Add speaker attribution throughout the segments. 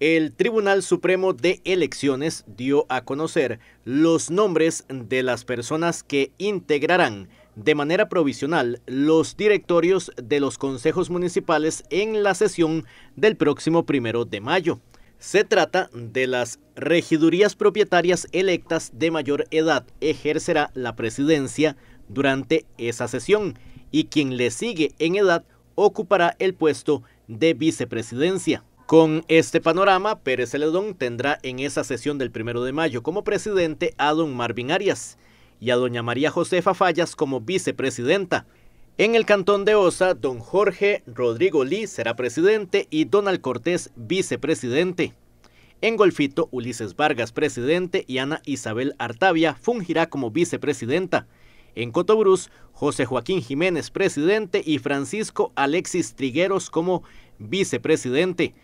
Speaker 1: El Tribunal Supremo de Elecciones dio a conocer los nombres de las personas que integrarán de manera provisional los directorios de los consejos municipales en la sesión del próximo primero de mayo. Se trata de las regidurías propietarias electas de mayor edad ejercerá la presidencia durante esa sesión y quien le sigue en edad ocupará el puesto de vicepresidencia. Con este panorama, Pérez Celedón tendrá en esa sesión del primero de mayo como presidente a don Marvin Arias y a doña María Josefa Fallas como vicepresidenta. En el cantón de Osa, don Jorge Rodrigo Lee será presidente y Donald Cortés vicepresidente. En Golfito, Ulises Vargas, presidente, y Ana Isabel Artavia fungirá como vicepresidenta. En Cotobruz, José Joaquín Jiménez, presidente, y Francisco Alexis Trigueros como vicepresidente.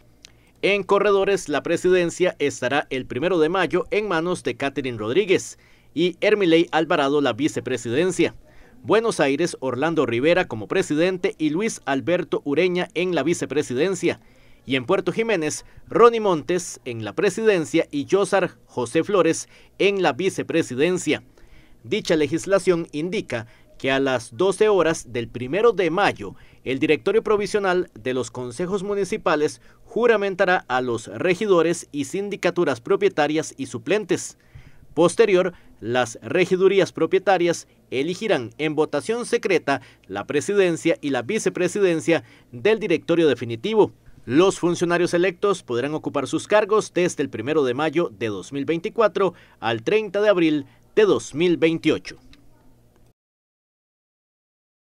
Speaker 1: En corredores, la presidencia estará el primero de mayo en manos de Catherine Rodríguez y Hermiley Alvarado la vicepresidencia. Buenos Aires, Orlando Rivera como presidente y Luis Alberto Ureña en la vicepresidencia. Y en Puerto Jiménez, Ronnie Montes en la presidencia y Yosar José Flores en la vicepresidencia. Dicha legislación indica que a las 12 horas del primero de mayo, el directorio provisional de los consejos municipales juramentará a los regidores y sindicaturas propietarias y suplentes. Posterior, las regidurías propietarias elegirán en votación secreta la presidencia y la vicepresidencia del directorio definitivo. Los funcionarios electos podrán ocupar sus cargos desde el primero de mayo de 2024 al 30 de abril de 2028.